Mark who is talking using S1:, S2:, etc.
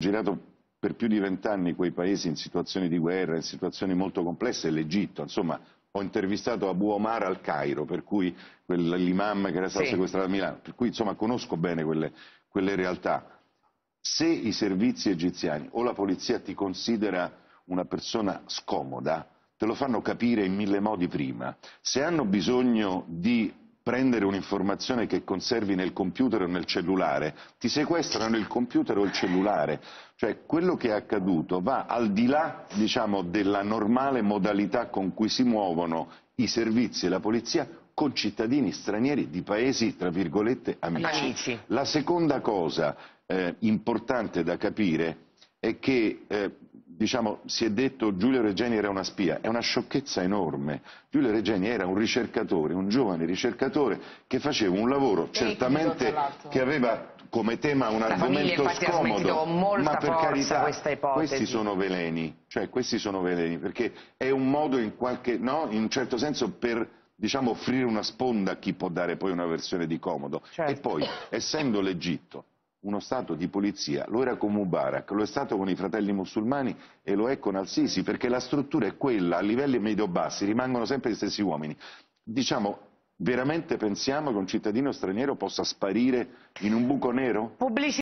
S1: girato per più di vent'anni quei paesi in situazioni di guerra, in situazioni molto complesse, l'Egitto, insomma, ho intervistato Abu Omar al Cairo, per cui l'imam che era stato sì. sequestrato a Milano, per cui insomma conosco bene quelle, quelle realtà. Se i servizi egiziani o la polizia ti considera una persona scomoda, te lo fanno capire in mille modi prima. Se hanno bisogno di prendere un'informazione che conservi nel computer o nel cellulare, ti sequestrano il computer o il cellulare. Cioè quello che è accaduto va al di là diciamo, della normale modalità con cui si muovono i servizi e la polizia con cittadini stranieri di paesi, tra virgolette, amici. amici. La seconda cosa eh, importante da capire è che eh, diciamo, si è detto Giulio Regeni era una spia, è una sciocchezza enorme. Giulio Regeni era un ricercatore, un giovane ricercatore che faceva un lavoro certamente che aveva come tema un argomento scomodo, ma per carità questi sono veleni, cioè questi sono veleni, perché è un modo in, qualche, no, in un certo senso per diciamo, offrire una sponda a chi può dare poi una versione di comodo. Certo. E poi, essendo l'Egitto uno Stato di polizia, lo era con Mubarak, lo è stato con i fratelli musulmani e lo è con Al-Sisi, perché la struttura è quella, a livelli medio-bassi rimangono sempre gli stessi uomini. Diciamo, veramente pensiamo che un cittadino straniero possa sparire in un buco nero? Pubblicità.